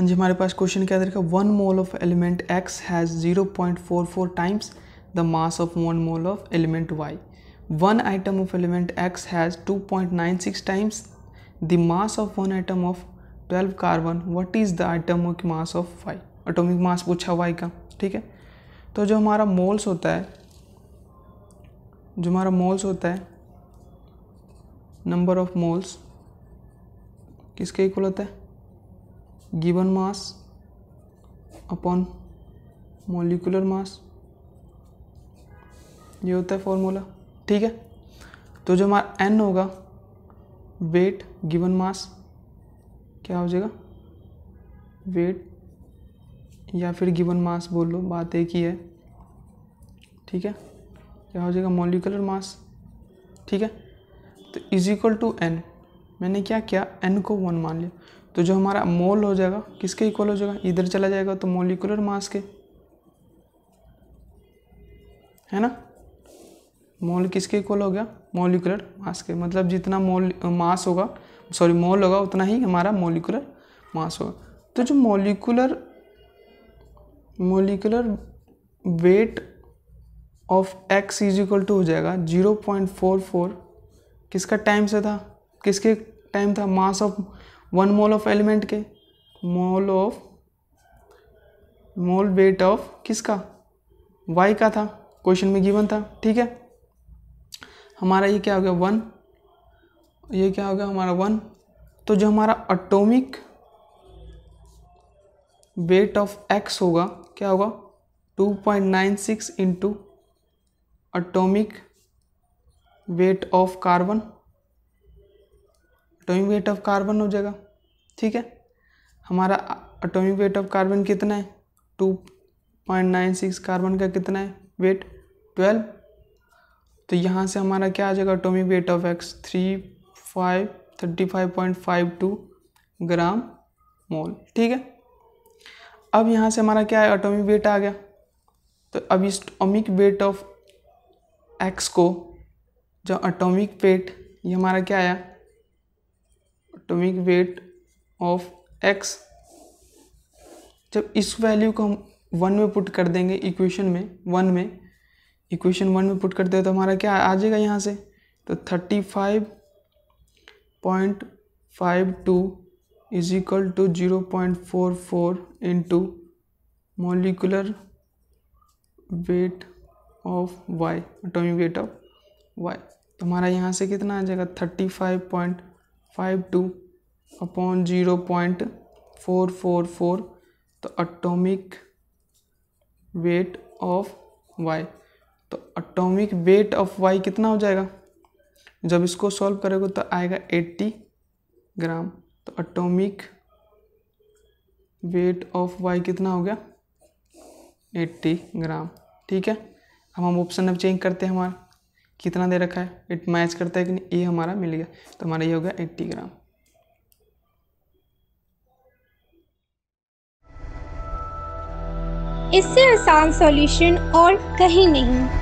हाँ जी हमारे पास क्वेश्चन क्या देखा one mole of element x has zero point four four times the mass of one mole of element y one atom of element x has two point nine six times the mass of one atom of twelve carbon what is the atom of mass of y atomic mass पूछा y का ठीक है तो जो हमारा moles होता है जो हमारा मोल्स होता है नंबर ऑफ मोल्स किसके इक्वल होता है given mass upon molecular mass ये होता है फॉर्मूला ठीक है तो जो हमारा एन होगा वेट गिवन मास क्या हो जाएगा वेट या फिर गिवन मास बोल लो बात एक ही है ठीक है क्या हो जाएगा मोलिकुलर मास ठीक है तो इज इक्वल टू एन मैंने क्या किया एन को वन मान लिया तो जो हमारा मोल हो जाएगा किसके इक्वल हो जाएगा इधर चला जाएगा तो मोलिकुलर मास के है ना मोल किसके इक्वल हो गया मोलिकुलर मास के मतलब जितना मोल मास होगा सॉरी मोल होगा उतना ही हमारा मोलिकुलर मास होगा तो जो molecular molecular weight of x is equal to हो जाएगा जीरो पॉइंट फोर फोर किसका टाइम से था किसके टाइम था mass of one mole of element के mole of mole weight of किसका वाई का था क्वेश्चन में गिवन था ठीक है हमारा ये क्या हो गया वन ये क्या हो गया हमारा वन तो जो हमारा अटोमिक वेट ऑफ एक्स होगा क्या होगा 2.96 point nine six into atomic weight of carbon atomic weight of carbon हो जाएगा ठीक है हमारा एटॉमिक वेट ऑफ कार्बन कितना है two point nine six carbon का कितना है वेट ट्वेल्व तो यहाँ से हमारा क्या आ जाएगा atomic weight of X three five thirty five point five two gram mole ठीक है अब यहाँ से हमारा क्या है एटॉमिक वेट आ गया तो अब इस अटोमिक वेट ऑफ एक्स को जो एटॉमिक वेट ये हमारा क्या आया एटॉमिक वेट ऑफ एक्स जब इस वैल्यू को हम वन में पुट कर देंगे इक्वेशन में वन में इक्वेशन वन में पुट करते हैं तो हमारा क्या आ जाएगा यहाँ से तो thirty five point five two is equal to zero point four four into molecular weight of Y atomic weight of Y तो हमारा यहाँ से कितना आ जाएगा thirty five point five two upon zero point four four four तो atomic weight of Y तो atomic weight of Y कितना हो जाएगा जब इसको सॉल्व करेंगे तो आएगा एट्टी ग्राम तो अटोमिक वेट ऑफ वाई कितना हो गया एट्टी ग्राम ठीक है अब हम ऑप्शन अब चेंज करते हैं हमारा कितना दे रखा है इट मैच करता है कि नहीं ए हमारा मिल गया तो हमारा ये हो गया एट्टी ग्राम इससे आसान सॉल्यूशन और कहीं नहीं